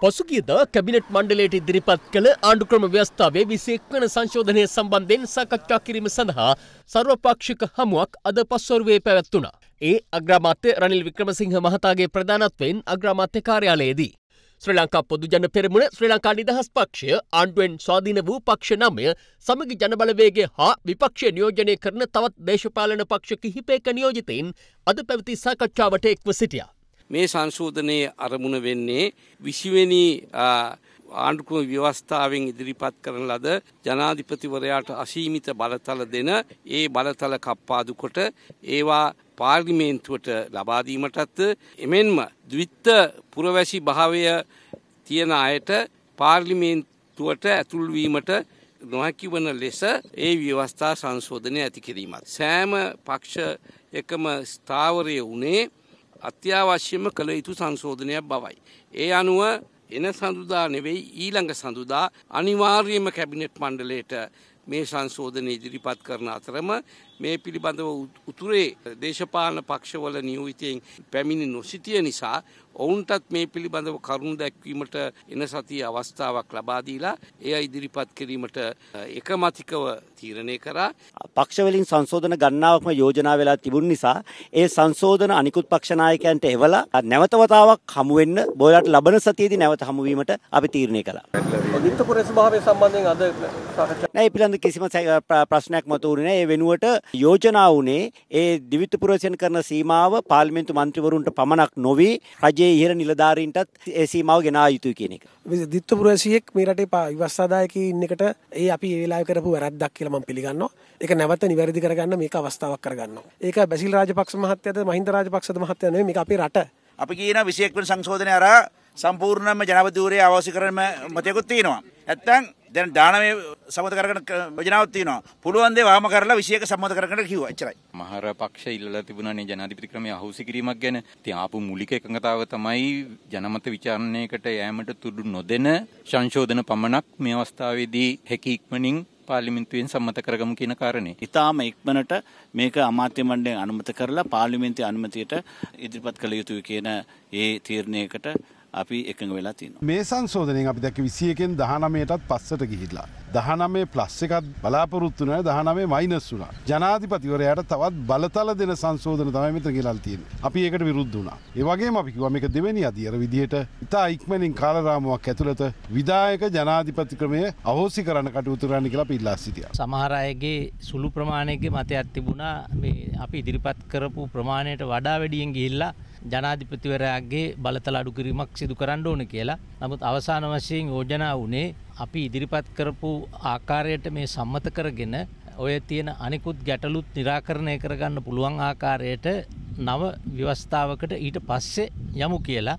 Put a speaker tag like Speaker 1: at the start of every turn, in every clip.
Speaker 1: පසුගියද cabinet මණ්ඩලයට ඉදිරිපත් කළ ආණ්ඩුක්‍රම ව්‍යවස්ථාවේ විසිෙක් වන සංශෝධනය සම්බන්ධයෙන් සාකච්ඡා කිරීම සඳහා සර්වපාක්ෂික හමුවක් අද පස්වරුවේ පැවැත්වුණා. ඒ අග්‍රාමාත්‍ය රනිල් වික්‍රමසිංහ මහතාගේ ප්‍රධානත්වයෙන් අග්‍රාමාත්‍ය කාර්යාලයේදී. ශ්‍රී ලංකා පොදුජන පෙරමුණ ශ්‍රී ලංකා නිදහස් පක්ෂය ආණ්ඩුවෙන් ස්වාධීන වූ පක්ෂ නමය සමග ජනබලවේගේ හා විපක්ෂ නියෝජනය කරන තවත් දේශපාලන පක්ෂ කිහිපයක නියෝජතයෙන් අද පැවති සාකච්ඡාවට එක්ව සිටියා.
Speaker 2: මේ සංශෝධනයේ අරමුණ වෙන්නේ විසිවෙනි ආණ්ඩුක්‍රම ව්‍යවස්ථාවෙන් ඉදිරිපත් කරන ලද ජනාධිපතිවරයාට අසීමිත බලතල දෙන ඒ බලතල කප්පාදු කොට ඒවා පාර්ලිමේන්තුවට ලබා දීමටත් එමෙන්ම ද්විත්ත පුරවැසි භාවය තියෙන අයට පාර්ලිමේන්තුවට ඇතුල් වීමට නොහැකි වන ලෙස ඒ ව්‍යවස්ථා සංශෝධනය ඇති කිරීමත්. සෑම පක්ෂ එකම ස්ථාවරය වනේ අත්‍යවශ්‍යම කළ යුතු සංශෝධනයක් බවයි. ඒ අනුව එන සඳුදා නෙවෙයි ඊළඟ සඳුදා අනිවාර්යම කැබිනට් මණ්ඩලයට මේ සංශෝධනය ඉදිරිපත් කරන අතරම මේ පිළිබඳව උතුරේ දේශපාලන පක්ෂවල නියෝවිතයෙන් පැමිණි නොසිටිය නිසා ඔවුන්ටත් මේ පිළිබඳව කරුණු දැක්වීමට එන සතිය අවස්ථාවක් ලබා දීලා එය ඉදිරිපත් කිරීමට එකමතිකව තීරණය කරා
Speaker 3: පක්ෂවලින් සංශෝධන ගණනාවක්ම යෝජනා වෙලා තිබුණ නිසා ඒ සංශෝධන අනිකුත් පක්ෂ නායකයන්ට එවලා නැවත වතාවක් හමු වෙන්න බෝලට ලබන සතියේදී නැවත හමු වීමට අපි තීරණය කළා.
Speaker 1: විත්ත පුරේ ස්වභාවය සම්බන්ධයෙන් අද
Speaker 3: සාකච්ඡා. නෑ පිළිඳ පිළිබඳ කිසිම ප්‍රශ්නයක් මතුවුණේ නැහැ. ඒ වෙනුවට යෝජනා වුණේ ඒ දිවිතුපුරසෙන් කරන සීමාව පාර්ලිමේන්තු මන්ත්‍රීවරුන්ට පමණක් නොවි රජයේ ඉහළ නිලධාරීන්ටත් ඒ සීමාව ගෙනා යුතුයි කියන එක.
Speaker 1: දිත්තුපුරසියෙක් මේ රටේ විවස්සාදායකයෙක් ඉන්න එකට ඒ අපි ඒ වෙලාවේ කරපු වැරද්දක් කියලා මම පිළිගන්නවා. ඒක නැවත නිවැරදි කරගන්න මේක අවස්ථාවක් කරගන්නවා. ඒක බැසිල් රාජපක්ෂ මහත්තයාද මහින්ද රාජපක්ෂද මහත්තයා නෙවෙයි මේක අපේ රට.
Speaker 3: අපි කියන 21 වෙනි සංශෝධනය අරා සම්පූර්ණයෙන්ම ජනාධිපතිවරයා අවශ්‍ය කරන මතයකුත් තියෙනවා. නැත්තම් දැන් දානමය සමත කරගෙන යෝජනාවක් තියෙනවා. පුළුවන් දේ වාම කරලා 21 සම්මත කරගෙන කිව්වා. එච්චරයි.
Speaker 4: මහර පක්ෂ ඉල්ලලා තිබුණානේ ජනාධිපති ක්‍රමයේ අහුසි කිරීමක් ගැන. ඉතින් ආපු මූලික එකඟතාව තමයි ජනමත විචාරණයකට යෑමට තුඩු නොදෙන සංශෝධන පමණක් මේ අවස්ථාවේදී හැකි ඉක්මනින් පාලිමින්තුවෙන් සම්මත කරගමු කියන කාරණේ. ඉතාම ඉක්මනට මේක අමාත්‍ය
Speaker 3: මණ්ඩලයෙන් අනුමත කරලා පාර්ලිමේන්තුවේ අනුමැතියට ඉදිරිපත් කළ යුතුයි කියන ඒ තීරණයකට අපි එකඟ වෙලා තියෙනවා.
Speaker 4: මේ සංශෝධනයෙන් අපි දැක්ක 21කින් 19ටත් පස්සට ගිහිල්ලා 19 ප්ලස් එකක් බලාපොරොත්තු වෙන 19 මයිනස් වුණා. ජනාධිපතිවරයාට තවත් බලතල දෙන සංශෝධන තමයි මෙතන ගෙනල්ලා තියෙන්නේ. අපි ඒකට විරුද්ධ වුණා. ඒ වගේම අපි කිව්වා මේක දෙවෙනි අධියර විදියට ඉතා ඉක්මනින් කාලරාමුවක් ඇතුළත විධායක ජනාධිපති ක්‍රමය අහෝසි කරන්න කටයුතු කරන්න කියලා අපි ඉල්ලා සිටියා.
Speaker 1: සමහර අයගේ සුළු ප්‍රමාණයක මතයක් තිබුණා මේ අපි ඉදිරිපත් කරපු ප්‍රමාණයට වඩා වැඩියෙන් ගිහිල්ලා ජනාධිපතිවරයාගේ බලතල අඩු කිරීමක් සිදු කරන්න ඕන කියලා. නමුත් අවසාන වශයෙන් යෝජනා වුණේ අපි ඉදිරිපත් කරපු ආකාරයට මේ සම්මත කරගෙන ඔය තියෙන අනිකුත් ගැටලුත් නිරාකරණය කරගන්න පුළුවන් ආකාරයට නව ව්‍යවස්ථාවකට ඊට පස්සේ යමු කියලා.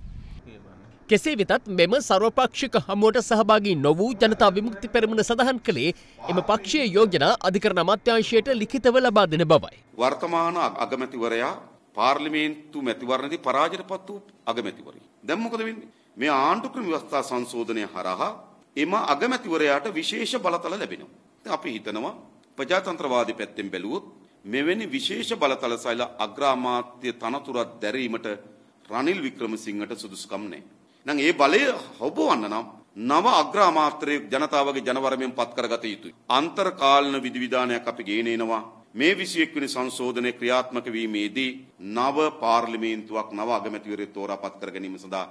Speaker 1: කෙසේ වෙතත් මෙම සරෝපක්ෂික හමුවට සහභාගී නොවූ ජනතා විමුක්ති පෙරමුණ සඳහන් කළේ එම පක්ෂයේ යෝජනා අධිකරණ අමාත්‍යංශයට ලිඛිතව ලබා දෙන බවයි.
Speaker 4: වර්තමාන අගමැතිවරයා පාර්ලිමේන්තු මැතිවරණදී පරාජයටපත් වූ අගමැතිවරයෙක්. දැන් මොකද වෙන්නේ? මේ ආණ්ඩු ක්‍රම ව්‍යවස්ථා සංශෝධනය හරහා එම අගමැතිවරයාට විශේෂ බලතල ලැබෙනවා. ඉතින් අපි හිතනවා ප්‍රජාතන්ත්‍රවාදී පැත්තෙන් බැලුවොත් මෙවැනි විශේෂ බලතල සෛල අග්‍රාමාත්‍ය තනතුරක් දැරීමට රනිල් වික්‍රමසිංහට සුදුසුකම් නැහැ. නම් ඒ බලය හොබවන්න නම් නව අග්‍රාමාත්‍යයෙක් ජනතාවගේ ජනවරමෙන් පත් කරගත යුතුයි. අන්තර්කාලීන විධිවිධානයක් අපි ගේනේනවා. මේ 21 වෙනි සංශෝධනය ක්‍රියාත්මක වීමේදී නව පාර්ලිමේන්තුවක් නව අගමැතිවරයෙකු තෝරාපත් කර ගැනීම සඳහා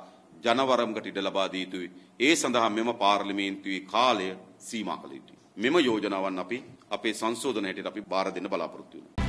Speaker 4: ජනවරම්කට ඉඩ ලබා දිය යුතුයි. ඒ සඳහා මෙම පාර්ලිමේන්තුවේ කාලය සීමා කළ යුතුයි. මෙම යෝජනාවන් අපි අපේ සංශෝධන හැටියට අපි බාර දෙන්න බලාපොරොත්තු වෙනවා.